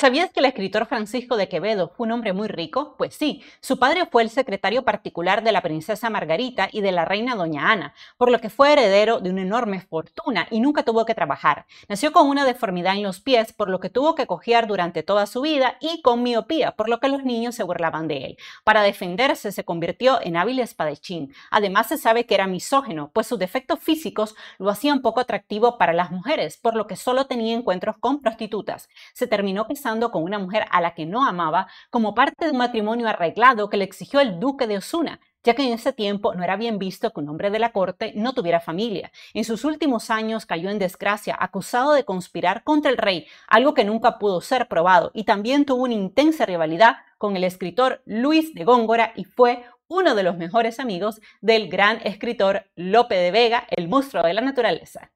¿Sabías que el escritor Francisco de Quevedo fue un hombre muy rico? Pues sí, su padre fue el secretario particular de la princesa Margarita y de la reina Doña Ana, por lo que fue heredero de una enorme fortuna y nunca tuvo que trabajar. Nació con una deformidad en los pies, por lo que tuvo que cojear durante toda su vida y con miopía, por lo que los niños se burlaban de él. Para defenderse se convirtió en hábil espadachín. Además se sabe que era misógeno, pues sus defectos físicos lo hacían poco atractivo para las mujeres, por lo que solo tenía encuentros con prostitutas. Se terminó con una mujer a la que no amaba como parte de un matrimonio arreglado que le exigió el duque de Osuna, ya que en ese tiempo no era bien visto que un hombre de la corte no tuviera familia. En sus últimos años cayó en desgracia, acusado de conspirar contra el rey, algo que nunca pudo ser probado, y también tuvo una intensa rivalidad con el escritor Luis de Góngora y fue uno de los mejores amigos del gran escritor Lope de Vega, el monstruo de la naturaleza.